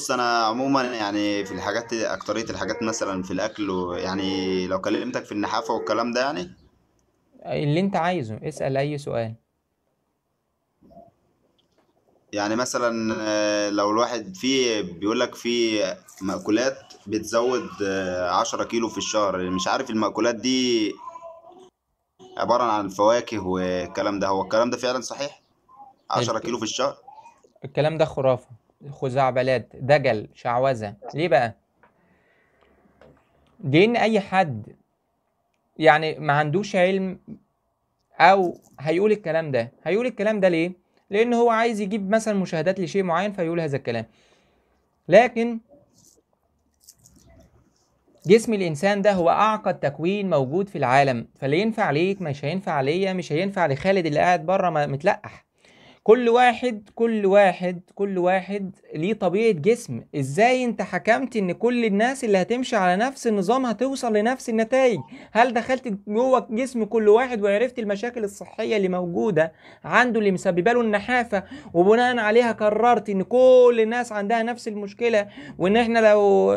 بص انا عموما يعني في الحاجات اكتريه الحاجات مثلا في الاكل ويعني لو كلمتك في النحافه والكلام ده يعني اللي انت عايزه اسأل اي سؤال يعني مثلا آه، لو الواحد في بيقول لك في مأكولات بتزود آه، عشرة كيلو في الشهر مش عارف المأكولات دي عبارة عن فواكه والكلام ده هو الكلام ده فعلا صحيح عشرة كيلو في الشهر الكلام ده خرافة خزعبلات دجل شعوذه ليه بقى لان اي حد يعني ما عندوش علم او هيقول الكلام ده هيقول الكلام ده ليه لان هو عايز يجيب مثلا مشاهدات لشيء معين فيقول هذا الكلام لكن جسم الانسان ده هو اعقد تكوين موجود في العالم فاللي ينفع ليك مش هينفع ليا مش هينفع لخالد اللي قاعد بره متلقح كل واحد كل واحد كل واحد ليه طبيعة جسم ازاي انت حكمت ان كل الناس اللي هتمشي على نفس النظام هتوصل لنفس النتائج هل دخلت جوه جسم كل واحد وعرفت المشاكل الصحية اللي موجودة عنده اللي مسببه له النحافة وبناء عليها قررت ان كل الناس عندها نفس المشكلة وان احنا لو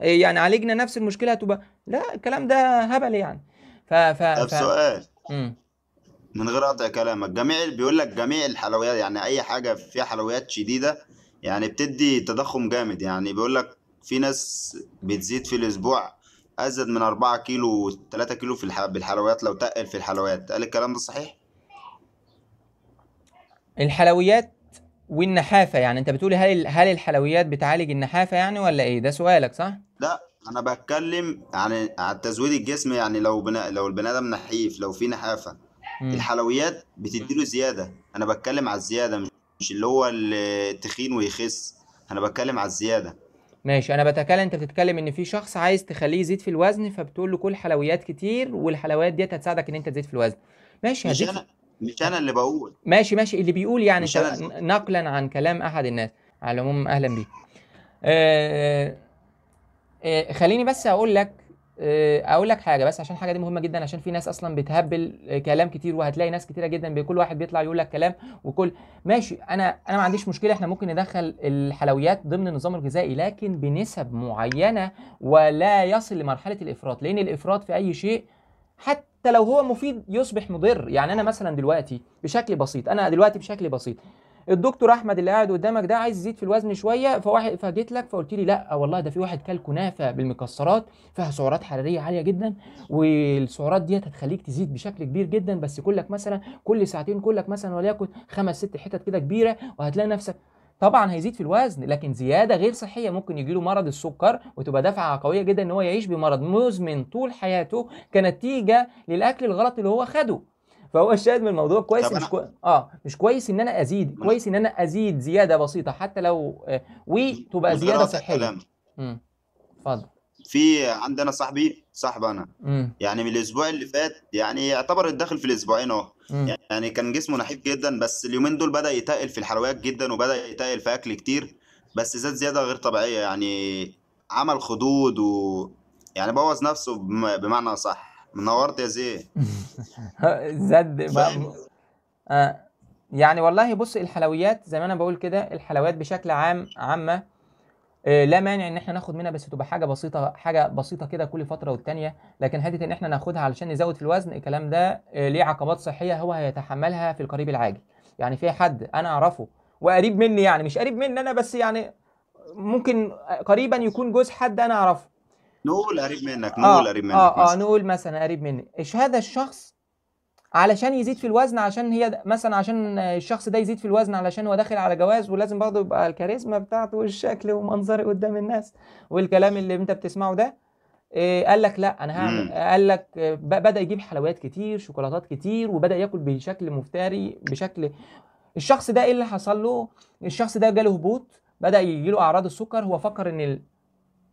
يعني عالجنا نفس المشكلة هتبقى لا الكلام ده هبل يعني ف ف, ف... سؤال من غير قطع كلامك جميع بيقول لك جميع الحلويات يعني اي حاجه فيها حلويات شديده يعني بتدي تضخم جامد يعني بيقول لك في ناس بتزيد في الاسبوع ازيد من 4 كيلو 3 كيلو في الح... بالحلويات لو تقل في الحلويات قال الكلام ده صحيح الحلويات والنحافه يعني انت بتقولي هل هل الحلويات بتعالج النحافه يعني ولا ايه ده سؤالك صح لا انا بتكلم عن على تزويد الجسم يعني لو بنا... لو البني ادم نحيف لو في نحافه مم. الحلويات بتديله زياده انا بتكلم على الزياده مش اللي هو التخين ويخس انا بتكلم على الزياده ماشي انا بتكلم انت بتتكلم ان في شخص عايز تخليه يزيد في الوزن فبتقول له كل حلويات كتير والحلويات ديت هتساعدك ان انت تزيد في الوزن ماشي مش هزيد انا مش انا اللي بقول ماشي ماشي اللي بيقول يعني مش أنا اللي... نقلا عن كلام احد الناس على العموم اهلا بيك آه... آه... خليني بس اقول لك آه، اقول لك حاجه بس عشان الحاجه دي مهمه جدا عشان في ناس اصلا بتهبل آه، كلام كتير وهتلاقي ناس كتيره جدا كل واحد بيطلع يقول لك كلام وكل ماشي انا انا ما عنديش مشكله احنا ممكن ندخل الحلويات ضمن النظام الغذائي لكن بنسب معينه ولا يصل لمرحله الافراط لان الافراط في اي شيء حتى لو هو مفيد يصبح مضر يعني انا مثلا دلوقتي بشكل بسيط انا دلوقتي بشكل بسيط الدكتور احمد اللي قاعد قدامك ده عايز يزيد في الوزن شويه فواحد فجيت لك فقلت لي لا والله ده في واحد كل كنافه بالمكسرات فيها سعرات حراريه عاليه جدا والسعرات ديت هتخليك تزيد بشكل كبير جدا بس كلك مثلا كل ساعتين كلك مثلا وليكن خمس ست حتت كده كبيره وهتلاقي نفسك طبعا هيزيد في الوزن لكن زياده غير صحيه ممكن يجي له مرض السكر وتبقى دفعه قويه جدا ان هو يعيش بمرض مزمن طول حياته كنتيجه للاكل الغلط اللي هو خده فهو الشاهد من الموضوع كويس مش كويس اه مش كويس ان انا ازيد مم. كويس ان انا ازيد زياده بسيطه حتى لو آه وتبقى زياده صحيه امم اتفضل في عندنا صاحبي صاحب انا مم. يعني من الاسبوع اللي فات يعني يعتبر الداخل في الاسبوعين اهو يعني كان جسمه نحيف جدا بس اليومين دول بدا يتقل في الحلويات جدا وبدا يتقل في اكل كتير بس زاد زياده غير طبيعيه يعني عمل خدود و يعني بوظ نفسه بمعنى صح منورت يا زين زد بقى آه يعني والله بص الحلويات زي ما انا بقول كده الحلويات بشكل عام عامه آه لا مانع ان احنا ناخد منها بس تبقى حاجه بسيطه حاجه بسيطه كده كل فتره والتانيه لكن حته ان احنا ناخدها علشان نزود في الوزن الكلام ده آه ليه عقبات صحيه هو هيتحملها في القريب العاجل يعني في حد انا اعرفه وقريب مني يعني مش قريب مني انا بس يعني ممكن قريبا يكون جوز حد انا اعرفه نقول قريب منك آه، نقول قريب منك اه اه نقول مثلا قريب مني إيش هذا الشخص علشان يزيد في الوزن عشان هي مثلا عشان الشخص ده يزيد في الوزن علشان هو داخل على جواز ولازم برضه يبقى الكاريزما بتاعته والشكل ومنظري قدام الناس والكلام اللي انت بتسمعه ده إيه، قال لك لا انا هعمل قال لك بدا يجيب حلويات كتير شوكولاتات كتير وبدا ياكل بشكل مفتري بشكل الشخص ده ايه اللي حصل له الشخص ده جاله هبوط بدا يجي له اعراض السكر هو فكر ان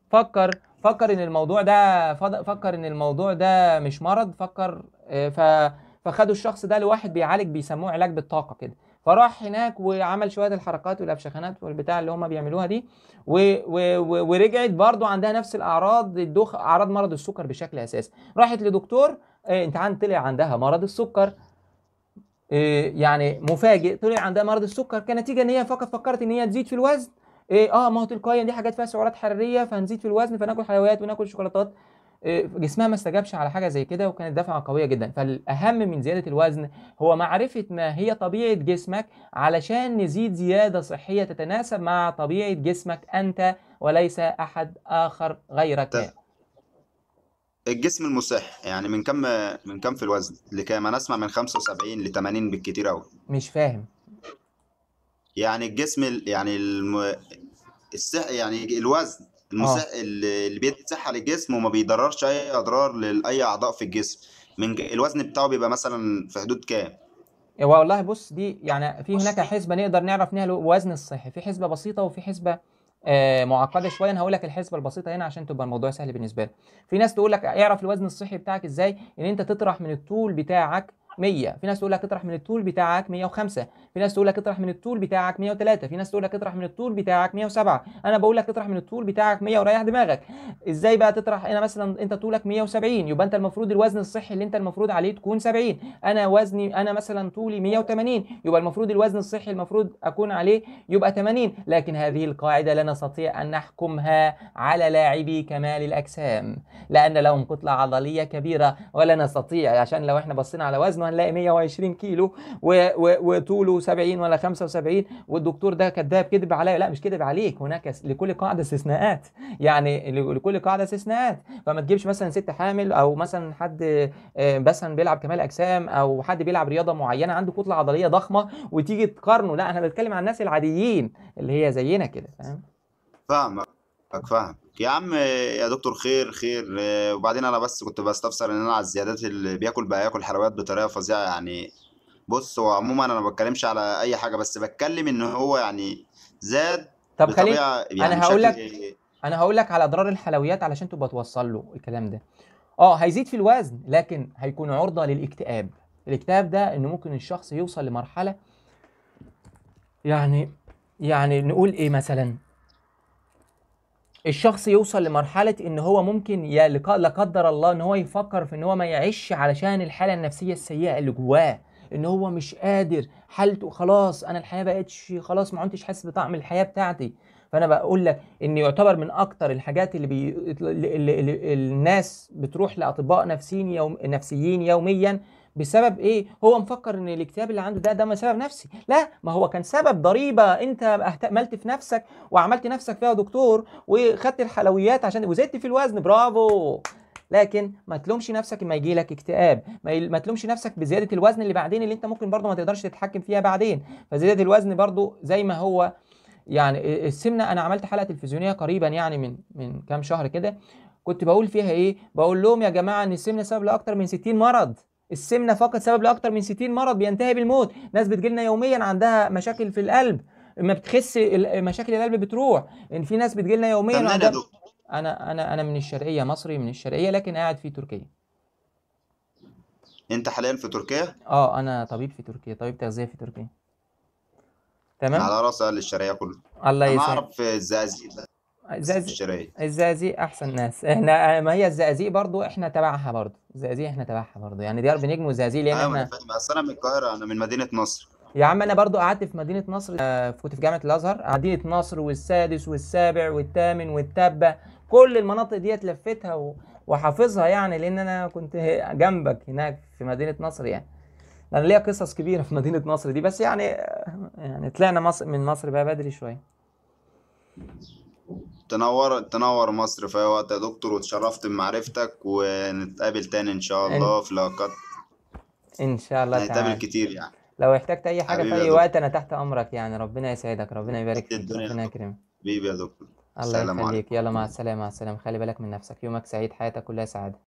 فكر فكر ان الموضوع ده فكر ان الموضوع ده مش مرض فكر آه، فخدوا الشخص ده لواحد بيعالج بيسموه علاج بالطاقه كده فراح هناك وعمل شويه الحركات والافشخانات والبتاع اللي هم بيعملوها دي و... و... و... ورجعت برضو عندها نفس الاعراض الدخ اعراض مرض السكر بشكل اساسي راحت لدكتور آه، انت عن طلع عندها مرض السكر آه، يعني مفاجئ طلع عندها مرض السكر كنتيجه ان هي فقط فكرت ان هي تزيد في الوزن ايه اه ما هو تلقائيا دي حاجات فيها سعرات حراريه فهنزيد في الوزن فناكل حلويات وناكل شوكولاتات إيه، جسمها ما استجابش على حاجه زي كده وكانت دفعه قويه جدا فالاهم من زياده الوزن هو معرفه ما هي طبيعه جسمك علشان نزيد زياده صحيه تتناسب مع طبيعه جسمك انت وليس احد اخر غيرك طيب. الجسم المصح يعني من كم من كم في الوزن لكام انا اسمع من 75 ل 80 بالكتير قوي مش فاهم يعني الجسم يعني الم... السح... يعني الوزن المس... آه. اللي بيدي صحه للجسم وما بيضررش اي اضرار لاي اعضاء في الجسم من ج... الوزن بتاعه بيبقى مثلا في حدود كام إيه، والله بص دي يعني في هناك حسبه نقدر نعرف منها الوزن الصحي في حسبه بسيطه وفي حسبه آه معقده شويه انا هقول لك الحسبه البسيطه هنا عشان تبقى الموضوع سهل بالنسبه لك في ناس تقول لك اعرف الوزن الصحي بتاعك ازاي ان انت تطرح من الطول بتاعك 100 في ناس تقول لك اطرح من الطول بتاعك 105 في ناس تقول لك اطرح من الطول بتاعك 103 في ناس تقول لك اطرح من الطول بتاعك 107 انا بقول لك اطرح من الطول بتاعك 100 وريح دماغك ازاي بقى تطرح انا مثلا انت طولك 170 يبقى انت المفروض الوزن الصحي اللي انت المفروض عليه تكون 70 انا وزني انا مثلا طولي 180 يبقى المفروض الوزن الصحي المفروض اكون عليه يبقى 80 لكن هذه القاعده لا نستطيع ان نحكمها على لاعبي كمال الاجسام لان لهم كتله عضليه كبيره ولا نستطيع عشان لو احنا بصينا على وزنه هنلاقي 120 كيلو و... و... وطوله 70 ولا 75 والدكتور ده كذاب كذب عليا لا مش كذب عليك هناك لكل قاعده استثناءات يعني لكل قاعده استثناءات فما تجيبش مثلا ست حامل او مثلا حد آه، مثلا بيلعب كمال اجسام او حد بيلعب رياضه معينه عنده كتله عضليه ضخمه وتيجي تقارنه لا انا بتكلم عن الناس العاديين اللي هي زينا كده فاهم فاهمك فاهم يا عم يا دكتور خير خير وبعدين انا بس كنت بستفسر ان انا على الزيادات اللي بياكل بقى ياكل حلويات بطريقه فظيعه يعني بص هو عموما انا ما بتكلمش على اي حاجه بس بتكلم ان هو يعني زاد طب خلي يعني انا هقول لك انا هقول لك على اضرار الحلويات علشان تبقى توصل له الكلام ده اه هيزيد في الوزن لكن هيكون عرضة للاكتئاب الاكتئاب ده ان ممكن الشخص يوصل لمرحلة يعني يعني نقول ايه مثلا الشخص يوصل لمرحله ان هو ممكن يا لا قدر الله ان هو يفكر في ان هو ما يعيش علشان الحاله النفسيه السيئه اللي جواه ان هو مش قادر حالته خلاص انا الحياه بقتش خلاص ما عدتش حاسس بطعم الحياه بتاعتي فانا بقول لك ان يعتبر من اكتر الحاجات اللي, بي... اللي, اللي, اللي الناس بتروح لاطباء نفسيين يوم... نفسيين يوميا بسبب ايه هو مفكر ان الاكتئاب اللي عنده ده ده سبب نفسي لا ما هو كان سبب ضريبه انت اهتملت في نفسك وعملت نفسك فيها دكتور وخدت الحلويات عشان وزدت في الوزن برافو لكن ما تلومش نفسك ما يجي لك اكتئاب ما تلومش نفسك بزياده الوزن اللي بعدين اللي انت ممكن برضه ما تقدرش تتحكم فيها بعدين فزياده الوزن برضه زي ما هو يعني السمنه انا عملت حلقه تلفزيونيه قريبا يعني من من كام شهر كده كنت بقول فيها ايه بقول لهم يا جماعه ان السمنه سبب لاكثر من 60 مرض السمنه فقط سبب لاكثر من 60 مرض بينتهي بالموت ناس بتجيلنا يوميا عندها مشاكل في القلب ما بتخس مشاكل القلب بتروح ان يعني في ناس بتجيلنا يوميا وعندها انا انا انا من الشرقيه مصري من الشرقيه لكن قاعد في تركيا انت حاليا في تركيا اه انا طبيب في تركيا طبيب تغذيه في تركيا تمام على راس اهل الشرقيه كله الله يسعدك اعرف ده الزقازيق الزقازيق احسن ناس احنا ما هي الزقازيق برضو احنا تبعها برضو الزقازيق احنا تبعها برضو يعني دي نجم والزقازيق لان آه، احنا انا اصل انا من القاهره انا من مدينه نصر يا عم انا برضو قعدت في مدينه نصر آه، كنت في جامعه الازهر مدينه نصر والسادس والسابع والثامن والتبه كل المناطق ديت لفيتها و... وحافظها يعني لان انا كنت جنبك هناك في مدينه نصر يعني انا ليا قصص كبيره في مدينه نصر دي بس يعني آه، يعني طلعنا مصر من مصر بقى بدري شويه تنور تنور مصر في أي وقت يا دكتور واتشرفت بمعرفتك ونتقابل تاني إن شاء الله في لقاءات ان شاء الله تعالى كتير يعني لو احتجت اي حاجه في اي وقت انا تحت امرك يعني ربنا يسعدك ربنا يبارك فيك ربنا يكرمك حبيبي يا دكتور الله يخليك يلا مع السلامه مع السلامه خلي بالك من نفسك يومك سعيد حياتك كلها سعاده